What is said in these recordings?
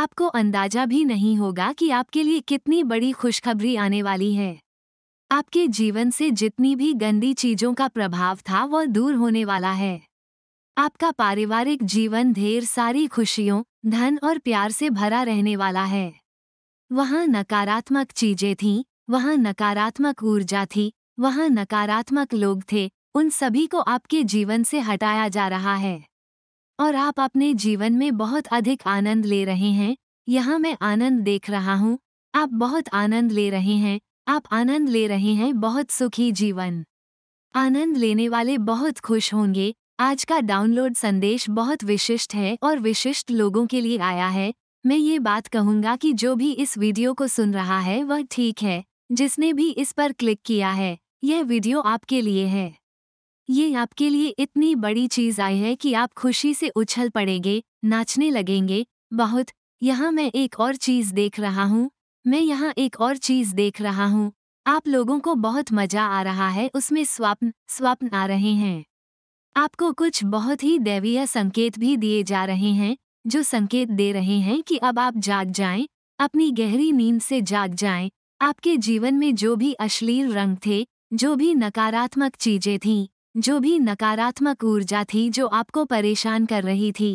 आपको अंदाजा भी नहीं होगा कि आपके लिए कितनी बड़ी खुशखबरी आने वाली है आपके जीवन से जितनी भी गंदी चीजों का प्रभाव था वह दूर होने वाला है आपका पारिवारिक जीवन ढेर सारी खुशियों धन और प्यार से भरा रहने वाला है वहाँ नकारात्मक चीजें थीं वहाँ नकारात्मक ऊर्जा थी वहाँ नकारात्मक लोग थे उन सभी को आपके जीवन से हटाया जा रहा है और आप अपने जीवन में बहुत अधिक आनंद ले रहे हैं यहाँ मैं आनंद देख रहा हूँ आप बहुत आनंद ले रहे हैं आप आनंद ले रहे हैं बहुत सुखी जीवन आनंद लेने वाले बहुत खुश होंगे आज का डाउनलोड संदेश बहुत विशिष्ट है और विशिष्ट लोगों के लिए आया है मैं ये बात कहूँगा कि जो भी इस वीडियो को सुन रहा है वह ठीक है जिसने भी इस पर क्लिक किया है यह वीडियो आपके लिए है ये आपके लिए इतनी बड़ी चीज आई है कि आप खुशी से उछल पड़ेंगे नाचने लगेंगे बहुत यहाँ मैं एक और चीज देख रहा हूँ मैं यहाँ एक और चीज देख रहा हूँ आप लोगों को बहुत मजा आ रहा है उसमें स्वप्न स्वप्न आ रहे हैं आपको कुछ बहुत ही दैवीय संकेत भी दिए जा रहे हैं जो संकेत दे रहे हैं कि अब आप जाग जाएं, अपनी गहरी नींद से जाग जाएं, आपके जीवन में जो भी अश्लील रंग थे जो भी नकारात्मक चीजें थीं, जो भी नकारात्मक ऊर्जा थी जो आपको परेशान कर रही थी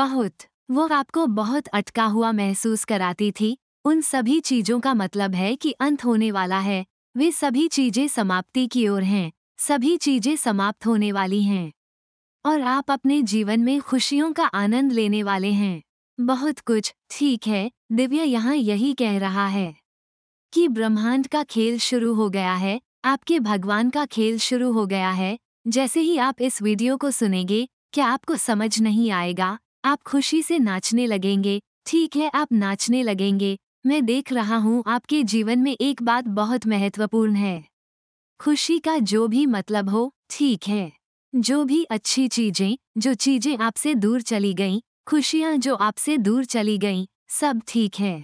बहुत वो आपको बहुत अटका हुआ महसूस कराती थी उन सभी चीजों का मतलब है कि अंत होने वाला है वे सभी चीजें समाप्ति की ओर हैं सभी चीजें समाप्त होने वाली हैं और आप अपने जीवन में खुशियों का आनंद लेने वाले हैं बहुत कुछ ठीक है दिव्य यहाँ यही कह रहा है कि ब्रह्मांड का खेल शुरू हो गया है आपके भगवान का खेल शुरू हो गया है जैसे ही आप इस वीडियो को सुनेंगे क्या आपको समझ नहीं आएगा आप खुशी से नाचने लगेंगे ठीक है आप नाचने लगेंगे मैं देख रहा हूँ आपके जीवन में एक बात बहुत महत्वपूर्ण है खुशी का जो भी मतलब हो ठीक है जो भी अच्छी चीजें जो चीजें आपसे दूर चली गईं खुशियाँ जो आपसे दूर चली गईं सब ठीक है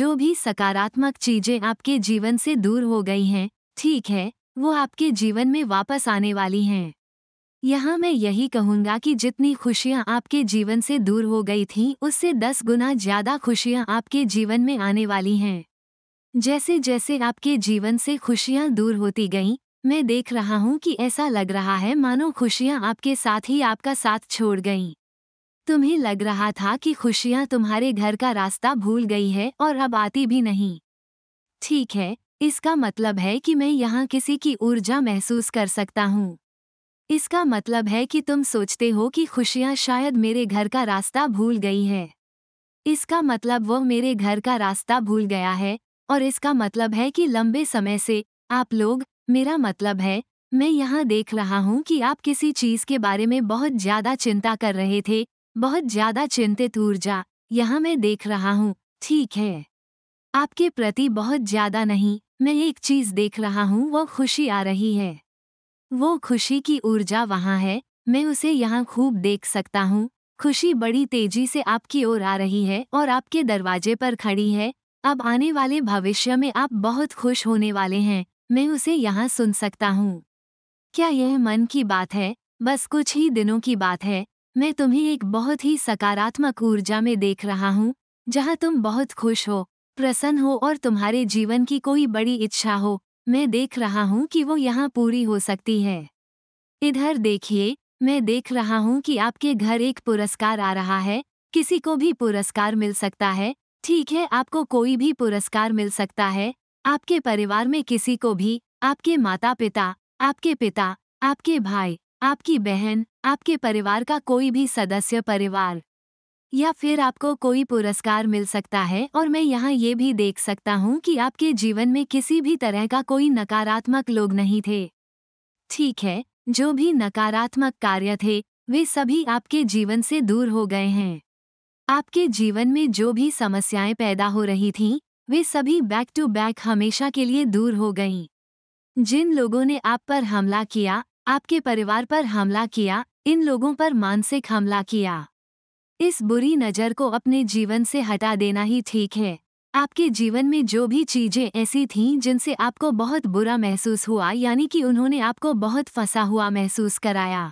जो भी सकारात्मक चीजें आपके जीवन से दूर हो गई हैं ठीक है वो आपके जीवन में वापस आने वाली हैं यहाँ मैं यही कहूँगा कि जितनी खुशियाँ आपके जीवन से दूर हो गई थीं उससे दस गुना ज़्यादा खुशियाँ आपके जीवन में आने वाली हैं जैसे जैसे आपके जीवन से खुशियाँ दूर होती गईं मैं देख रहा हूँ कि ऐसा लग रहा है मानो खुशियाँ आपके साथ ही आपका साथ छोड़ गईं तुम्हें लग रहा था कि खुशियाँ तुम्हारे घर का रास्ता भूल गई है और अब आती भी नहीं ठीक है इसका मतलब है कि मैं यहाँ किसी की ऊर्जा महसूस कर सकता हूँ इसका मतलब है कि तुम सोचते हो कि खुशियाँ शायद मेरे घर का रास्ता भूल गई हैं इसका मतलब वो मेरे घर का रास्ता भूल गया है और इसका मतलब है कि लंबे समय से आप लोग मेरा मतलब है मैं यहाँ देख रहा हूँ कि आप किसी चीज़ के बारे में बहुत ज़्यादा चिंता कर रहे थे बहुत ज़्यादा चिंतित ऊर्जा यहाँ मैं देख रहा हूँ ठीक है आपके प्रति बहुत ज्यादा नहीं मैं एक चीज देख रहा हूँ वो खुशी आ रही है वो खुशी की ऊर्जा वहाँ है मैं उसे यहाँ खूब देख सकता हूँ खुशी बड़ी तेजी से आपकी ओर आ रही है और आपके दरवाजे पर खड़ी है अब आने वाले भविष्य में आप बहुत खुश होने वाले हैं मैं उसे यहाँ सुन सकता हूँ क्या यह मन की बात है बस कुछ ही दिनों की बात है मैं तुम्हें एक बहुत ही सकारात्मक ऊर्जा में देख रहा हूँ जहाँ तुम बहुत खुश हो प्रसन्न हो और तुम्हारे जीवन की कोई बड़ी इच्छा हो मैं देख रहा हूँ कि वो यहाँ पूरी हो सकती है इधर देखिए मैं देख रहा हूँ कि आपके घर एक पुरस्कार आ रहा है किसी को भी पुरस्कार मिल सकता है ठीक है आपको कोई भी पुरस्कार मिल सकता है आपके परिवार में किसी को भी आपके माता पिता आपके पिता आपके भाई आपकी बहन आपके परिवार का कोई भी सदस्य परिवार या फिर आपको कोई पुरस्कार मिल सकता है और मैं यहाँ ये भी देख सकता हूँ कि आपके जीवन में किसी भी तरह का कोई नकारात्मक लोग नहीं थे ठीक है जो भी नकारात्मक कार्य थे वे सभी आपके जीवन से दूर हो गए हैं आपके जीवन में जो भी समस्याएं पैदा हो रही थीं, वे सभी बैक टू बैक हमेशा के लिए दूर हो गईं। जिन लोगों ने आप पर हमला किया आपके परिवार पर हमला किया इन लोगों पर मानसिक हमला किया इस बुरी नज़र को अपने जीवन से हटा देना ही ठीक है आपके जीवन में जो भी चीज़ें ऐसी थीं जिनसे आपको बहुत बुरा महसूस हुआ यानी कि उन्होंने आपको बहुत फंसा हुआ महसूस कराया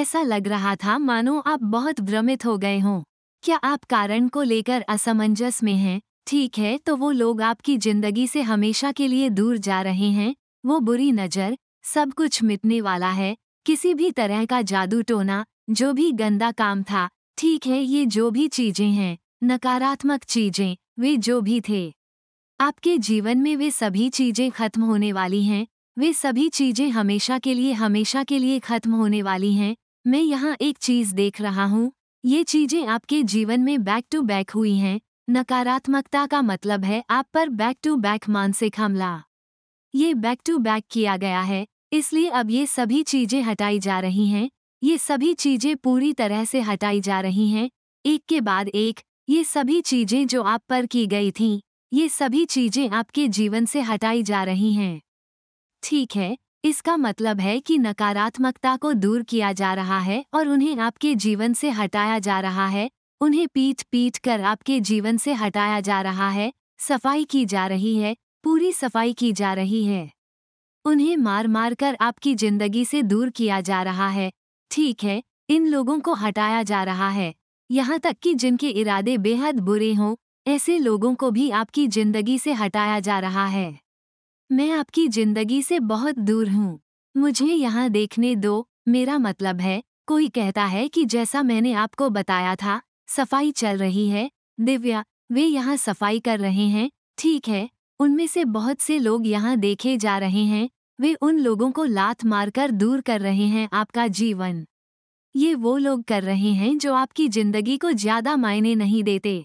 ऐसा लग रहा था मानो आप बहुत भ्रमित हो गए हों क्या आप कारण को लेकर असमंजस में हैं ठीक है तो वो लोग आपकी जिंदगी से हमेशा के लिए दूर जा रहे हैं वो बुरी नज़र सब कुछ मिटने वाला है किसी भी तरह का जादू टोना जो भी गंदा काम था ठीक है ये जो भी चीजें हैं नकारात्मक चीजें वे जो भी थे आपके जीवन में वे सभी चीजें खत्म होने वाली हैं वे सभी चीजें हमेशा के लिए हमेशा के लिए खत्म होने वाली हैं मैं यहाँ एक चीज देख रहा हूँ ये चीजें आपके जीवन में बैक टू बैक हुई हैं नकारात्मकता का मतलब है आप पर बैक टू बैक मानसिक हमला ये बैक टू बैक किया गया है इसलिए अब ये सभी चीजें हटाई जा रही हैं ये सभी चीजें पूरी तरह से हटाई जा रही हैं एक के बाद एक ये सभी चीजें जो आप पर की गई थीं ये सभी चीजें आपके जीवन से हटाई जा रही हैं ठीक है इसका मतलब है कि नकारात्मकता को दूर किया जा रहा है और उन्हें आपके जीवन से हटाया जा रहा है उन्हें पीट पीट कर आपके जीवन से हटाया जा रहा है सफाई की जा रही है पूरी सफाई की जा रही है उन्हें मार मार कर आपकी जिंदगी से दूर किया जा रहा है ठीक है इन लोगों को हटाया जा रहा है यहाँ तक कि जिनके इरादे बेहद बुरे हों ऐसे लोगों को भी आपकी जिंदगी से हटाया जा रहा है मैं आपकी जिंदगी से बहुत दूर हूँ मुझे यहाँ देखने दो मेरा मतलब है कोई कहता है कि जैसा मैंने आपको बताया था सफाई चल रही है दिव्या वे यहाँ सफाई कर रहे हैं ठीक है उनमें से बहुत से लोग यहाँ देखे जा रहे हैं वे उन लोगों को लात मारकर दूर कर रहे हैं आपका जीवन ये वो लोग कर रहे हैं जो आपकी जिंदगी को ज्यादा मायने नहीं देते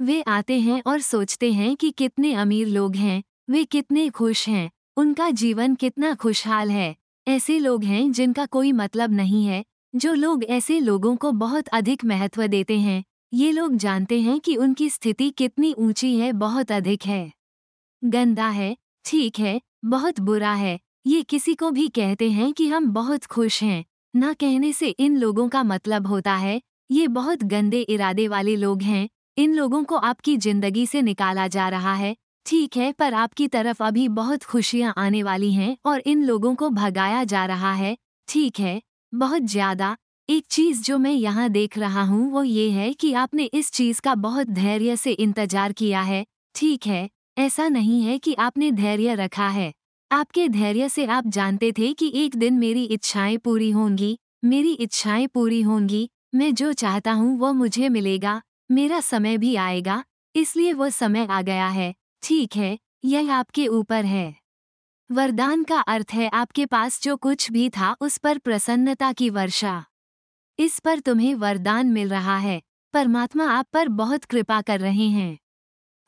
वे आते हैं और सोचते हैं कि कितने अमीर लोग हैं वे कितने खुश हैं उनका जीवन कितना खुशहाल है ऐसे लोग हैं जिनका कोई मतलब नहीं है जो लोग ऐसे लोगों को बहुत अधिक महत्व देते हैं ये लोग जानते हैं कि उनकी स्थिति कितनी ऊंची है बहुत अधिक है गंदा है ठीक है बहुत बुरा है ये किसी को भी कहते हैं कि हम बहुत खुश हैं न कहने से इन लोगों का मतलब होता है ये बहुत गंदे इरादे वाले लोग हैं इन लोगों को आपकी जिंदगी से निकाला जा रहा है ठीक है पर आपकी तरफ अभी बहुत खुशियाँ आने वाली हैं और इन लोगों को भगाया जा रहा है ठीक है बहुत ज्यादा एक चीज जो मैं यहाँ देख रहा हूँ वो ये है कि आपने इस चीज का बहुत धैर्य से इंतजार किया है ठीक है ऐसा नहीं है कि आपने धैर्य रखा है आपके धैर्य से आप जानते थे कि एक दिन मेरी इच्छाएं पूरी होंगी मेरी इच्छाएं पूरी होंगी मैं जो चाहता हूँ वह मुझे मिलेगा मेरा समय भी आएगा इसलिए वह समय आ गया है ठीक है यह आपके ऊपर है वरदान का अर्थ है आपके पास जो कुछ भी था उस पर प्रसन्नता की वर्षा इस पर तुम्हें वरदान मिल रहा है परमात्मा आप पर बहुत कृपा कर रहे हैं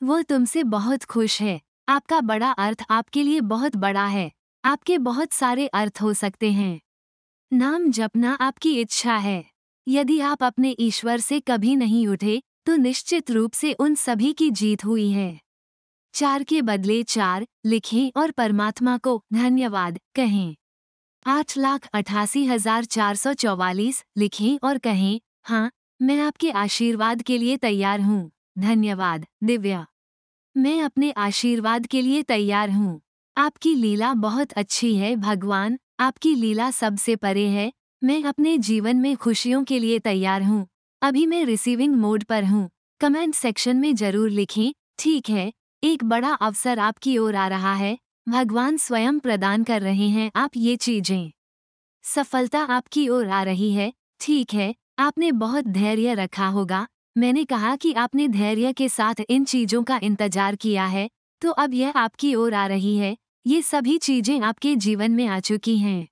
वो तुमसे बहुत खुश है आपका बड़ा अर्थ आपके लिए बहुत बड़ा है आपके बहुत सारे अर्थ हो सकते हैं नाम जपना आपकी इच्छा है यदि आप अपने ईश्वर से कभी नहीं उठे तो निश्चित रूप से उन सभी की जीत हुई है चार के बदले चार लिखें और परमात्मा को धन्यवाद कहें आठ लाख अठासी हजार चार सौ चौवालीस लिखें और कहें हाँ मैं आपके आशीर्वाद के लिए तैयार हूँ धन्यवाद दिव्या मैं अपने आशीर्वाद के लिए तैयार हूँ आपकी लीला बहुत अच्छी है भगवान आपकी लीला सबसे परे है मैं अपने जीवन में खुशियों के लिए तैयार हूँ अभी मैं रिसीविंग मोड पर हूँ कमेंट सेक्शन में जरूर लिखें ठीक है एक बड़ा अवसर आपकी ओर आ रहा है भगवान स्वयं प्रदान कर रहे हैं आप ये चीजें सफलता आपकी ओर आ रही है ठीक है आपने बहुत धैर्य रखा होगा मैंने कहा कि आपने धैर्य के साथ इन चीजों का इंतजार किया है तो अब यह आपकी ओर आ रही है ये सभी चीजें आपके जीवन में आ चुकी हैं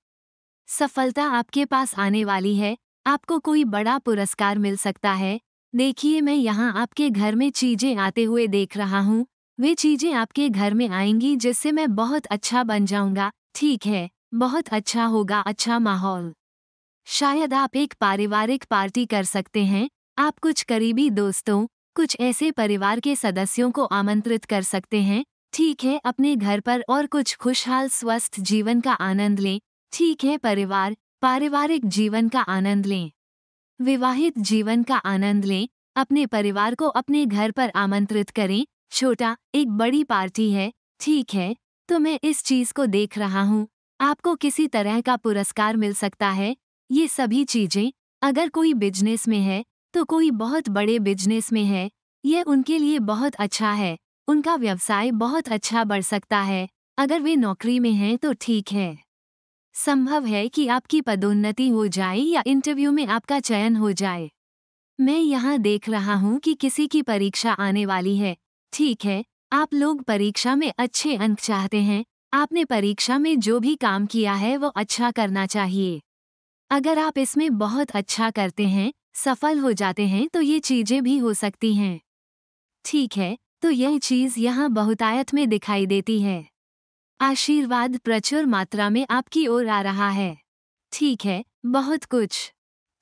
सफलता आपके पास आने वाली है आपको कोई बड़ा पुरस्कार मिल सकता है देखिए मैं यहाँ आपके घर में चीजें आते हुए देख रहा हूँ वे चीजें आपके घर में आएंगी जिससे मैं बहुत अच्छा बन जाऊंगा ठीक है बहुत अच्छा होगा अच्छा माहौल शायद आप एक पारिवारिक पार्टी कर सकते हैं आप कुछ करीबी दोस्तों कुछ ऐसे परिवार के सदस्यों को आमंत्रित कर सकते हैं ठीक है अपने घर पर और कुछ खुशहाल स्वस्थ जीवन का आनंद लें ठीक है परिवार पारिवारिक जीवन का आनंद लें विवाहित जीवन का आनंद लें अपने परिवार को अपने घर पर आमंत्रित करें छोटा एक बड़ी पार्टी है ठीक है तो मैं इस चीज को देख रहा हूँ आपको किसी तरह का पुरस्कार मिल सकता है ये सभी चीजें अगर कोई बिजनेस में है तो कोई बहुत बड़े बिजनेस में है ये उनके लिए बहुत अच्छा है उनका व्यवसाय बहुत अच्छा बढ़ सकता है अगर वे नौकरी में हैं तो ठीक है संभव है कि आपकी पदोन्नति हो जाए या इंटरव्यू में आपका चयन हो जाए मैं यहाँ देख रहा हूँ कि किसी की परीक्षा आने वाली है ठीक है आप लोग परीक्षा में अच्छे अंक चाहते हैं आपने परीक्षा में जो भी काम किया है वो अच्छा करना चाहिए अगर आप इसमें बहुत अच्छा करते हैं सफल हो जाते हैं तो ये चीजें भी हो सकती हैं ठीक है तो यह चीज यहाँ बहुतायत में दिखाई देती है आशीर्वाद प्रचुर मात्रा में आपकी ओर आ रहा है ठीक है बहुत कुछ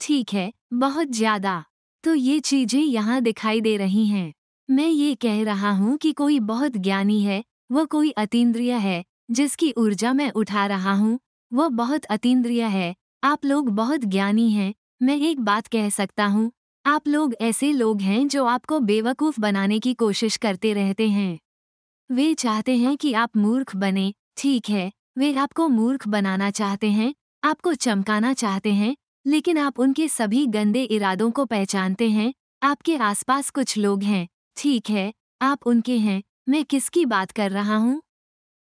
ठीक है बहुत ज्यादा तो ये चीजें यहाँ दिखाई दे रही हैं मैं ये कह रहा हूँ कि कोई बहुत ज्ञानी है वह कोई अतीन्द्रिय है जिसकी ऊर्जा मैं उठा रहा हूँ वह बहुत अतीन्द्रिय है आप लोग बहुत ज्ञानी हैं मैं एक बात कह सकता हूँ आप लोग ऐसे लोग हैं जो आपको बेवकूफ़ बनाने की कोशिश करते रहते हैं वे चाहते हैं कि आप मूर्ख बने ठीक है वे आपको मूर्ख बनाना चाहते हैं आपको चमकाना चाहते हैं लेकिन आप उनके सभी गंदे इरादों को पहचानते हैं आपके आसपास कुछ लोग हैं ठीक है आप उनके हैं मैं किसकी बात कर रहा हूँ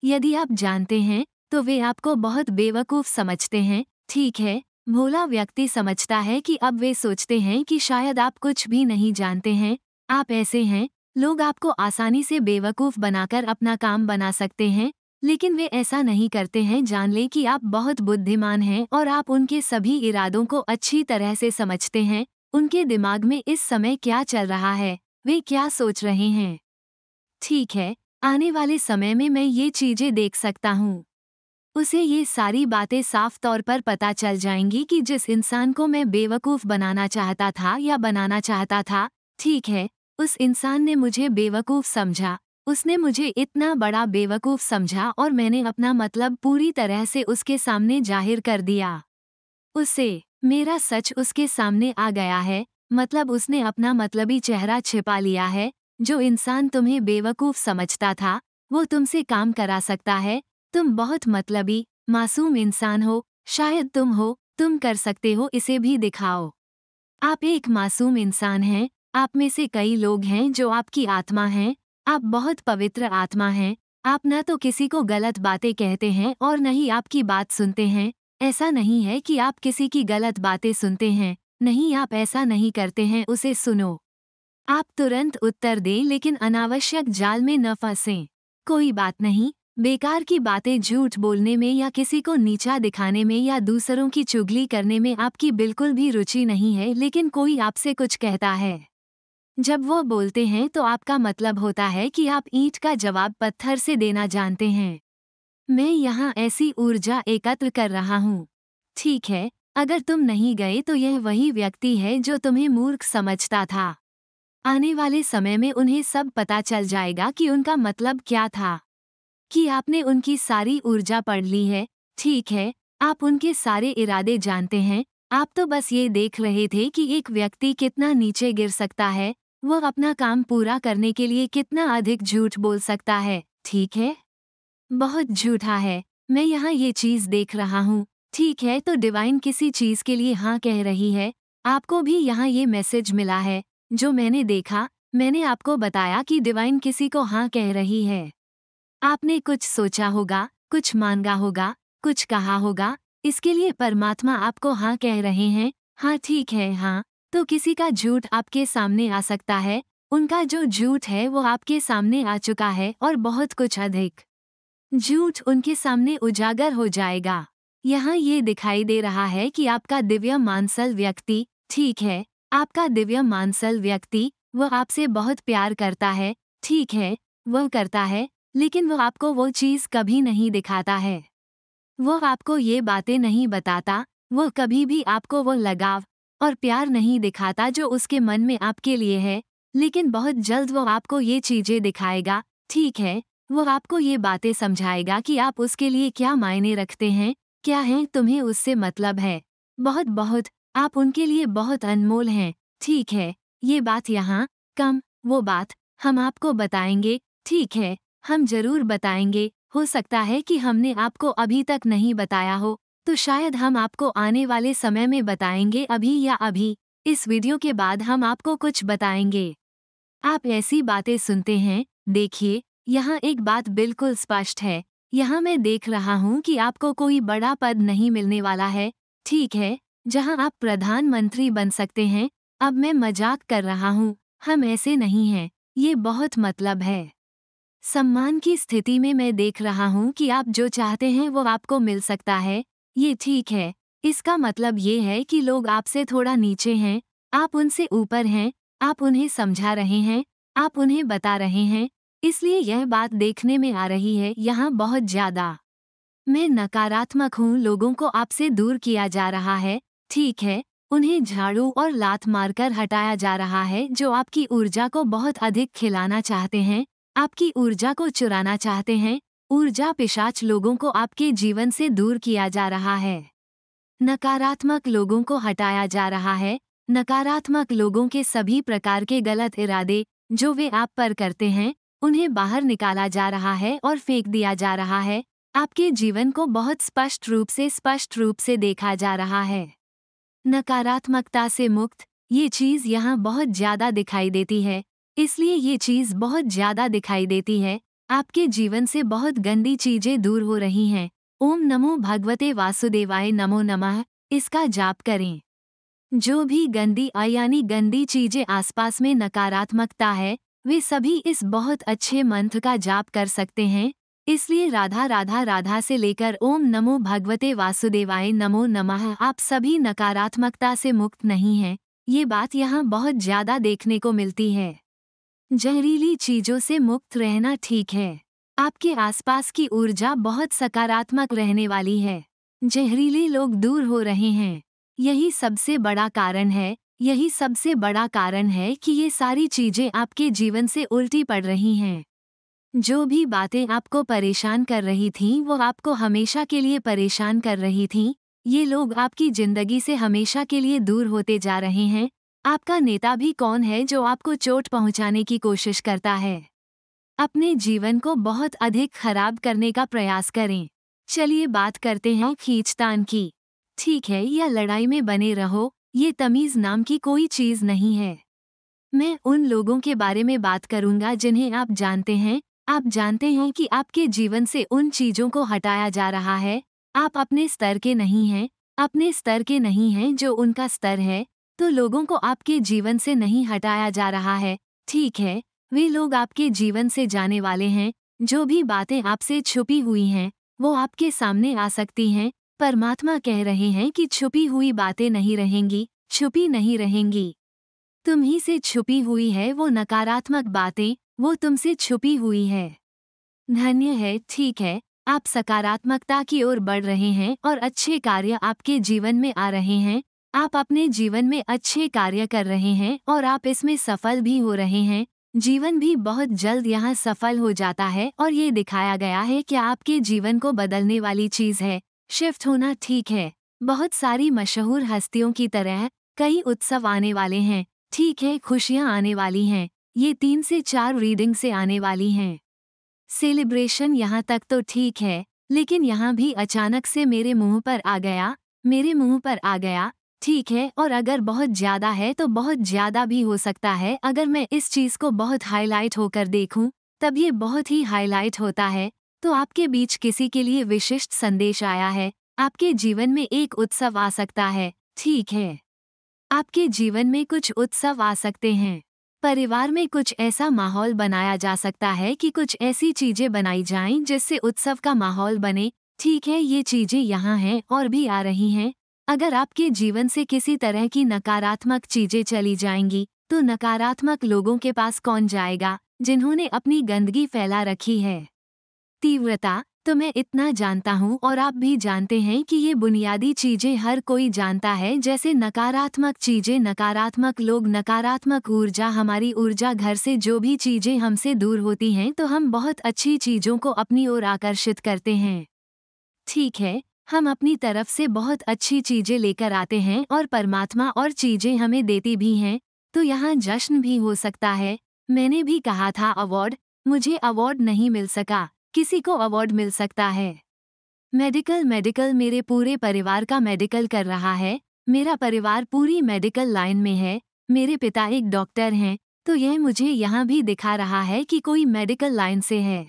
यदि आप जानते हैं तो वे आपको बहुत बेवकूफ़ समझते हैं ठीक है भोला व्यक्ति समझता है कि अब वे सोचते हैं कि शायद आप कुछ भी नहीं जानते हैं आप ऐसे हैं लोग आपको आसानी से बेवकूफ़ बनाकर अपना काम बना सकते हैं लेकिन वे ऐसा नहीं करते हैं जान ले कि आप बहुत बुद्धिमान हैं और आप उनके सभी इरादों को अच्छी तरह से समझते हैं उनके दिमाग में इस समय क्या चल रहा है वे क्या सोच रहे हैं ठीक है आने वाले समय में मैं ये चीजें देख सकता हूँ उसे ये सारी बातें साफ तौर पर पता चल जाएंगी कि जिस इंसान को मैं बेवकूफ़ बनाना चाहता था या बनाना चाहता था ठीक है उस इंसान ने मुझे बेवकूफ़ समझा उसने मुझे इतना बड़ा बेवकूफ़ समझा और मैंने अपना मतलब पूरी तरह से उसके सामने जाहिर कर दिया उसे मेरा सच उसके सामने आ गया है मतलब उसने अपना मतलबी चेहरा छिपा लिया है जो इंसान तुम्हें बेवकूफ़ समझता था वो तुमसे काम करा सकता है तुम बहुत मतलबी मासूम इंसान हो शायद तुम हो तुम कर सकते हो इसे भी दिखाओ आप एक मासूम इंसान हैं आप में से कई लोग हैं जो आपकी आत्मा हैं आप बहुत पवित्र आत्मा हैं आप न तो किसी को गलत बातें कहते हैं और न ही आपकी बात सुनते हैं ऐसा नहीं है कि आप किसी की गलत बातें सुनते हैं नहीं आप ऐसा नहीं करते हैं उसे सुनो आप तुरंत उत्तर दें लेकिन अनावश्यक जाल में न फंसें कोई बात नहीं बेकार की बातें झूठ बोलने में या किसी को नीचा दिखाने में या दूसरों की चुगली करने में आपकी बिल्कुल भी रुचि नहीं है लेकिन कोई आपसे कुछ कहता है जब वो बोलते हैं तो आपका मतलब होता है कि आप ईंट का जवाब पत्थर से देना जानते हैं मैं यहाँ ऐसी ऊर्जा एकत्र कर रहा हूँ ठीक है अगर तुम नहीं गए तो यह वही व्यक्ति है जो तुम्हें मूर्ख समझता था आने वाले समय में उन्हें सब पता चल जाएगा कि उनका मतलब क्या था कि आपने उनकी सारी ऊर्जा पढ़ ली है ठीक है आप उनके सारे इरादे जानते हैं आप तो बस ये देख रहे थे कि एक व्यक्ति कितना नीचे गिर सकता है वह अपना काम पूरा करने के लिए कितना अधिक झूठ बोल सकता है ठीक है बहुत झूठा है मैं यहाँ ये चीज़ देख रहा हूँ ठीक है तो डिवाइन किसी चीज़ के लिए हाँ कह रही है आपको भी यहाँ ये मैसेज मिला है जो मैंने देखा मैंने आपको बताया कि डिवाइन किसी को हाँ कह रही है आपने कुछ सोचा होगा कुछ मांगा होगा कुछ कहा होगा इसके लिए परमात्मा आपको हाँ कह रहे हैं हाँ ठीक है हाँ तो किसी का झूठ आपके सामने आ सकता है उनका जो झूठ है वो आपके सामने आ चुका है और बहुत कुछ अधिक झूठ उनके सामने उजागर हो जाएगा यहाँ ये दिखाई दे रहा है कि आपका दिव्य मानसल व्यक्ति ठीक है आपका दिव्य मानसल व्यक्ति वह आपसे बहुत प्यार करता है ठीक है वह करता है लेकिन वो आपको वो चीज़ कभी नहीं दिखाता है वो आपको ये बातें नहीं बताता वो कभी भी आपको वो लगाव और प्यार नहीं दिखाता जो उसके मन में आपके लिए है लेकिन बहुत जल्द वो आपको ये चीज़ें दिखाएगा ठीक है वो आपको ये बातें समझाएगा कि आप उसके लिए क्या मायने रखते हैं क्या है तुम्हें उससे मतलब है बहुत बहुत आप उनके लिए बहुत अनमोल हैं ठीक है ये बात यहाँ कम वो बात हम आपको बताएंगे ठीक है हम जरूर बताएंगे हो सकता है कि हमने आपको अभी तक नहीं बताया हो तो शायद हम आपको आने वाले समय में बताएंगे अभी या अभी इस वीडियो के बाद हम आपको कुछ बताएंगे आप ऐसी बातें सुनते हैं देखिए यहाँ एक बात बिल्कुल स्पष्ट है यहाँ मैं देख रहा हूँ कि आपको कोई बड़ा पद नहीं मिलने वाला है ठीक है जहाँ आप प्रधानमंत्री बन सकते हैं अब मैं मजाक कर रहा हूँ हम ऐसे नहीं हैं ये बहुत मतलब है सम्मान की स्थिति में मैं देख रहा हूँ कि आप जो चाहते हैं वो आपको मिल सकता है ये ठीक है इसका मतलब ये है कि लोग आपसे थोड़ा नीचे हैं आप उनसे ऊपर हैं आप उन्हें समझा रहे हैं आप उन्हें बता रहे हैं इसलिए यह बात देखने में आ रही है यहाँ बहुत ज्यादा मैं नकारात्मक हूँ लोगों को आपसे दूर किया जा रहा है ठीक है उन्हें झाड़ू और लात मारकर हटाया जा रहा है जो आपकी ऊर्जा को बहुत अधिक खिलाना चाहते हैं आपकी ऊर्जा को चुराना चाहते हैं ऊर्जा पिशाच लोगों को आपके जीवन से दूर किया जा रहा है नकारात्मक लोगों को हटाया जा रहा है नकारात्मक लोगों के सभी प्रकार के गलत इरादे जो वे आप पर करते हैं उन्हें बाहर निकाला जा रहा है और फेंक दिया जा रहा है आपके जीवन को बहुत स्पष्ट रूप से स्पष्ट रूप से देखा जा रहा है नकारात्मकता से मुक्त ये चीज़ यहाँ बहुत ज़्यादा दिखाई देती है इसलिए ये चीज़ बहुत ज़्यादा दिखाई देती है आपके जीवन से बहुत गंदी चीज़ें दूर हो रही हैं ओम नमो भगवते वासुदेवाय नमो नमः इसका जाप करें जो भी गंदी यानी गंदी चीज़ें आसपास में नकारात्मकता है वे सभी इस बहुत अच्छे मंत्र का जाप कर सकते हैं इसलिए राधा राधा राधा से लेकर ओम नमो भगवते वासुदेवाय नमो नमः आप सभी नकारात्मकता से मुक्त नहीं हैं ये बात यहाँ बहुत ज़्यादा देखने को मिलती है जहरीली चीजों से मुक्त रहना ठीक है आपके आसपास की ऊर्जा बहुत सकारात्मक रहने वाली है जहरीले लोग दूर हो रहे हैं यही सबसे बड़ा कारण है यही सबसे बड़ा कारण है कि ये सारी चीजें आपके जीवन से उल्टी पड़ रही हैं जो भी बातें आपको परेशान कर रही थीं वो आपको हमेशा के लिए परेशान कर रही थीं ये लोग आपकी ज़िंदगी से हमेशा के लिए दूर होते जा रहे हैं आपका नेता भी कौन है जो आपको चोट पहुंचाने की कोशिश करता है अपने जीवन को बहुत अधिक खराब करने का प्रयास करें चलिए बात करते हैं खींचतान की ठीक है या लड़ाई में बने रहो ये तमीज़ नाम की कोई चीज़ नहीं है मैं उन लोगों के बारे में बात करूंगा जिन्हें आप जानते हैं आप जानते हैं कि आपके जीवन से उन चीज़ों को हटाया जा रहा है आप अपने स्तर के नहीं हैं अपने स्तर के नहीं हैं जो उनका स्तर है तो लोगों को आपके जीवन से नहीं हटाया जा रहा है ठीक है वे लोग आपके जीवन से जाने वाले हैं जो भी बातें आपसे छुपी हुई हैं वो आपके सामने आ सकती हैं परमात्मा कह रहे हैं कि छुपी हुई बातें नहीं रहेंगी छुपी नहीं रहेंगी तुम ही से छुपी हुई है वो नकारात्मक बातें वो तुमसे छुपी हुई है धन्य है ठीक है आप सकारात्मकता की ओर बढ़ रहे हैं और अच्छे कार्य आपके जीवन में आ रहे हैं आप अपने जीवन में अच्छे कार्य कर रहे हैं और आप इसमें सफल भी हो रहे हैं जीवन भी बहुत जल्द यहाँ सफल हो जाता है और ये दिखाया गया है कि आपके जीवन को बदलने वाली चीज है शिफ्ट होना ठीक है बहुत सारी मशहूर हस्तियों की तरह कई उत्सव आने वाले हैं ठीक है खुशियाँ आने वाली हैं ये तीन से चार रीडिंग से आने वाली हैं सेलिब्रेशन यहाँ तक तो ठीक है लेकिन यहाँ भी अचानक से मेरे मुंह पर आ गया मेरे मुंह पर आ गया ठीक है और अगर बहुत ज़्यादा है तो बहुत ज़्यादा भी हो सकता है अगर मैं इस चीज़ को बहुत हाईलाइट होकर देखूं, तब ये बहुत ही हाईलाइट होता है तो आपके बीच किसी के लिए विशिष्ट संदेश आया है आपके जीवन में एक उत्सव आ सकता है ठीक है आपके जीवन में कुछ उत्सव आ सकते हैं परिवार में कुछ ऐसा माहौल बनाया जा सकता है कि कुछ ऐसी चीजें बनाई जाएं जिससे उत्सव का माहौल बने ठीक है ये चीजें यहाँ हैं और भी आ रही हैं अगर आपके जीवन से किसी तरह की नकारात्मक चीजें चली जाएंगी तो नकारात्मक लोगों के पास कौन जाएगा जिन्होंने अपनी गंदगी फैला रखी है तीव्रता तो मैं इतना जानता हूँ और आप भी जानते हैं कि ये बुनियादी चीजें हर कोई जानता है जैसे नकारात्मक चीजें नकारात्मक लोग नकारात्मक ऊर्जा हमारी ऊर्जा घर से जो भी चीजें हमसे दूर होती हैं तो हम बहुत अच्छी चीजों को अपनी ओर आकर्षित करते हैं ठीक है हम अपनी तरफ से बहुत अच्छी चीजें लेकर आते हैं और परमात्मा और चीजें हमें देती भी हैं तो यहाँ जश्न भी हो सकता है मैंने भी कहा था अवार्ड मुझे अवार्ड नहीं मिल सका किसी को अवार्ड मिल सकता है मेडिकल मेडिकल मेरे पूरे परिवार का मेडिकल कर रहा है मेरा परिवार पूरी मेडिकल लाइन में है मेरे पिता एक डॉक्टर हैं तो यह मुझे यहाँ भी दिखा रहा है कि कोई मेडिकल लाइन से है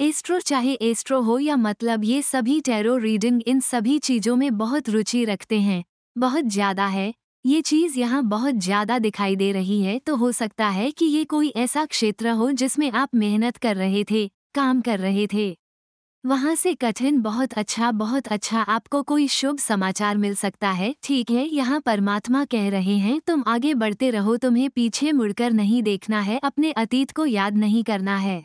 एस्ट्रो चाहे एस्ट्रो हो या मतलब ये सभी टैरो रीडिंग इन सभी चीज़ों में बहुत रुचि रखते हैं बहुत ज़्यादा है ये चीज़ यहाँ बहुत ज़्यादा दिखाई दे रही है तो हो सकता है कि ये कोई ऐसा क्षेत्र हो जिसमें आप मेहनत कर रहे थे काम कर रहे थे वहाँ से कठिन बहुत अच्छा बहुत अच्छा आपको कोई शुभ समाचार मिल सकता है ठीक है यहाँ परमात्मा कह रहे हैं तुम आगे बढ़ते रहो तुम्हें पीछे मुड़कर नहीं देखना है अपने अतीत को याद नहीं करना है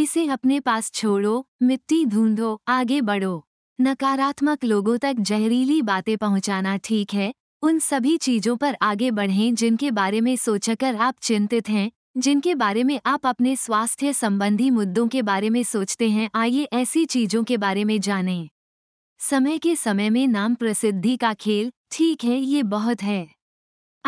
इसे अपने पास छोड़ो मिट्टी ढूंढो आगे बढ़ो नकारात्मक लोगों तक जहरीली बातें पहुंचाना ठीक है उन सभी चीजों पर आगे बढ़ें जिनके बारे में सोचकर आप चिंतित हैं जिनके बारे में आप अपने स्वास्थ्य संबंधी मुद्दों के बारे में सोचते हैं आइए ऐसी चीजों के बारे में जानें समय के समय में नाम प्रसिद्धि का खेल ठीक है ये बहुत है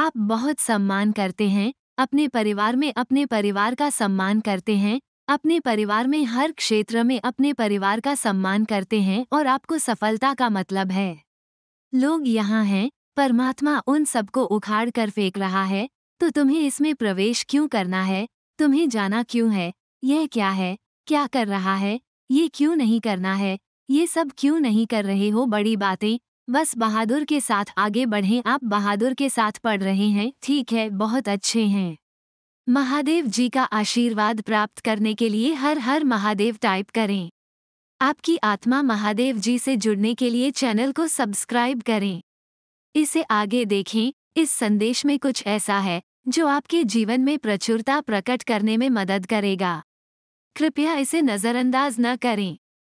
आप बहुत सम्मान करते हैं अपने परिवार में अपने परिवार का सम्मान करते हैं अपने परिवार में हर क्षेत्र में अपने परिवार का सम्मान करते हैं और आपको सफलता का मतलब है लोग यहाँ हैं परमात्मा उन सबको उखाड़ कर फेंक रहा है तो तुम्हें इसमें प्रवेश क्यों करना है तुम्हें जाना क्यों है यह क्या है क्या कर रहा है ये क्यों नहीं करना है ये सब क्यों नहीं कर रहे हो बड़ी बातें बस बहादुर के साथ आगे बढ़ें आप बहादुर के साथ पढ़ रहे हैं ठीक है बहुत अच्छे हैं महादेव जी का आशीर्वाद प्राप्त करने के लिए हर हर महादेव टाइप करें आपकी आत्मा महादेव जी से जुड़ने के लिए चैनल को सब्सक्राइब करें इसे आगे देखें इस संदेश में कुछ ऐसा है जो आपके जीवन में प्रचुरता प्रकट करने में मदद करेगा कृपया इसे नज़रअंदाज न करें